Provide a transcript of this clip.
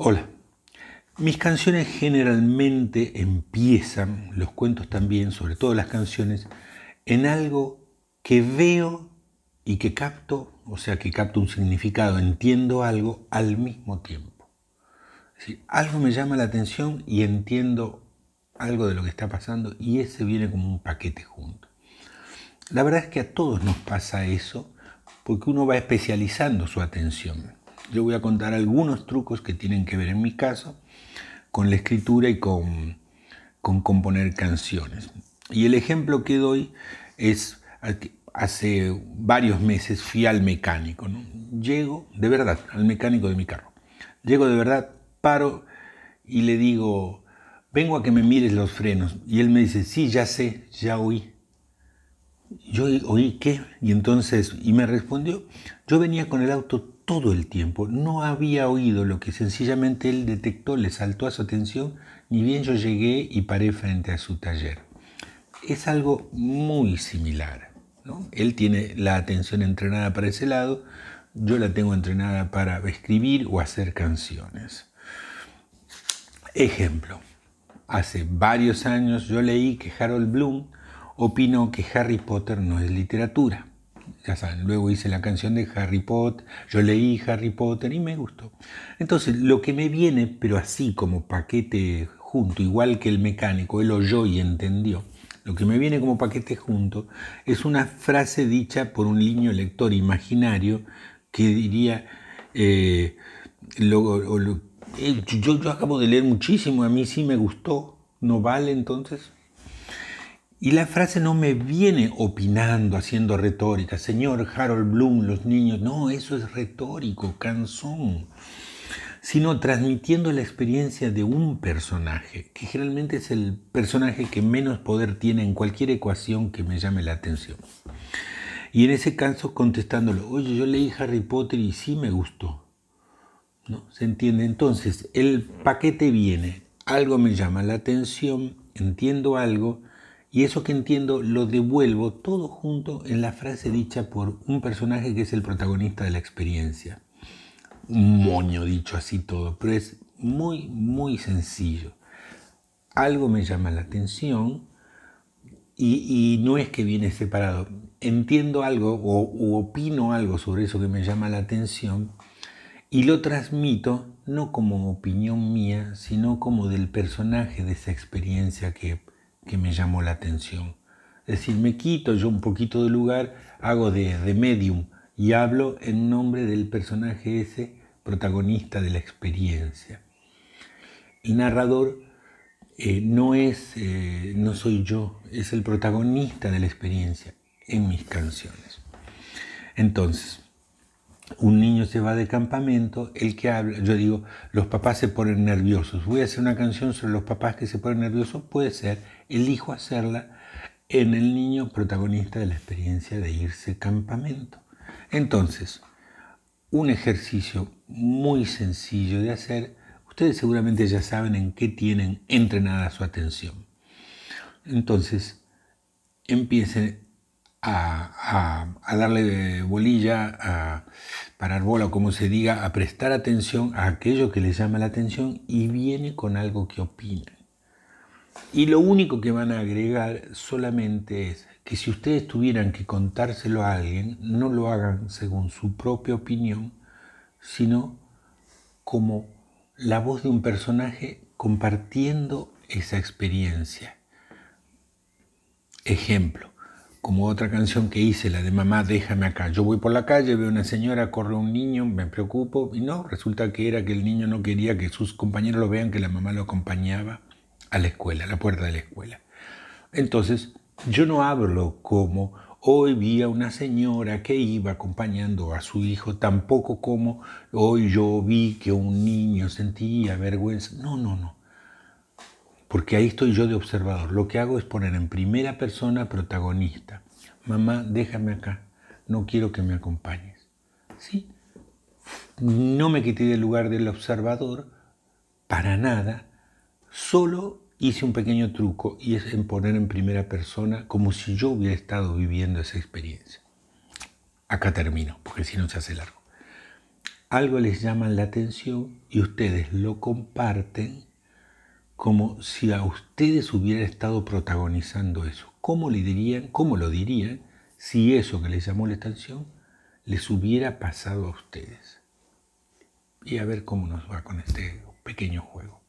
Hola. Mis canciones generalmente empiezan, los cuentos también, sobre todo las canciones, en algo que veo y que capto, o sea, que capto un significado, entiendo algo al mismo tiempo. Es decir, algo me llama la atención y entiendo algo de lo que está pasando y ese viene como un paquete junto. La verdad es que a todos nos pasa eso porque uno va especializando su atención yo voy a contar algunos trucos que tienen que ver en mi caso con la escritura y con, con componer canciones. Y el ejemplo que doy es, hace varios meses fui al mecánico, llego de verdad al mecánico de mi carro, llego de verdad, paro y le digo, vengo a que me mires los frenos. Y él me dice, sí, ya sé, ya oí. Yo oí qué, y entonces, y me respondió, yo venía con el auto todo el tiempo. No había oído lo que sencillamente él detectó, le saltó a su atención, ni bien yo llegué y paré frente a su taller. Es algo muy similar. Él tiene la atención entrenada para ese lado, yo la tengo entrenada para escribir o hacer canciones. Ejemplo, hace varios años yo leí que Harold Bloom opinó que Harry Potter no es literatura luego hice la canción de Harry Potter, yo leí Harry Potter y me gustó. Entonces, lo que me viene, pero así como paquete junto, igual que el mecánico, él oyó y entendió, lo que me viene como paquete junto es una frase dicha por un niño lector imaginario que diría, eh, eh, yo, yo acabo de leer muchísimo, a mí sí me gustó, ¿no vale entonces? Y la frase no me viene opinando, haciendo retórica. Señor Harold Bloom, los niños. No, eso es retórico, canzón. Sino transmitiendo la experiencia de un personaje, que generalmente es el personaje que menos poder tiene en cualquier ecuación que me llame la atención. Y en ese caso contestándolo, oye, yo leí Harry Potter y sí me gustó. ¿No? ¿Se entiende? Entonces, el paquete viene, algo me llama la atención, entiendo algo, y eso que entiendo lo devuelvo todo junto en la frase dicha por un personaje que es el protagonista de la experiencia. Un moño dicho así todo, pero es muy, muy sencillo. Algo me llama la atención y, no es que viene separado. Entiendo algo o opino algo sobre eso que me llama la atención y lo transmito no como opinión mía, sino como del personaje de esa experiencia que que me llamó la atención. Es decir, me quito yo un poquito de lugar, hago de, de medium y hablo en nombre del personaje ese protagonista de la experiencia. El narrador eh, no es, eh, no soy yo, es el protagonista de la experiencia en mis canciones. Entonces, un niño se va de campamento, el que habla, yo digo, los papás se ponen nerviosos. Voy a hacer una canción sobre los papás que se ponen nerviosos, puede ser, elijo hacerla en el niño protagonista de la experiencia de irse campamento. Entonces, un ejercicio muy sencillo de hacer, ustedes seguramente ya saben en qué tienen entrenada su atención. Entonces, empiecen a, darle bolilla, a parar bola, como se diga, a prestar atención a aquello que les llama la atención y viene con algo que opina. Y lo único que van a agregar solamente es que si ustedes tuvieran que contárselo a alguien, no lo hagan según su propia opinión, sino como la voz de un personaje compartiendo esa experiencia. Ejemplo, como otra canción que hice, la de Mamá, déjame acá. Yo voy por la calle, veo una señora, corre un niño, me preocupo y no, resulta que era que el niño no quería que sus compañeros lo vean, que la mamá lo acompañaba a la escuela, a la puerta de la escuela. Entonces, yo no hablo como hoy vi a una señora que iba acompañando a su hijo, tampoco como hoy yo vi que un niño sentía vergüenza. No, no, no porque ahí estoy yo de observador. Lo que hago es poner en primera persona protagonista. Mamá, déjame acá, no quiero que me acompañes. ¿Sí? No me quité del lugar del observador para nada, solo hice un pequeño truco y es en poner en primera persona como si yo hubiera estado viviendo esa experiencia. Acá termino, porque si no se hace largo. Algo les llama la atención y ustedes lo comparten como si a ustedes hubiera estado protagonizando eso. ¿Cómo, le dirían, ¿Cómo lo dirían si eso que les llamó la atención les hubiera pasado a ustedes? Y a ver cómo nos va con este pequeño juego.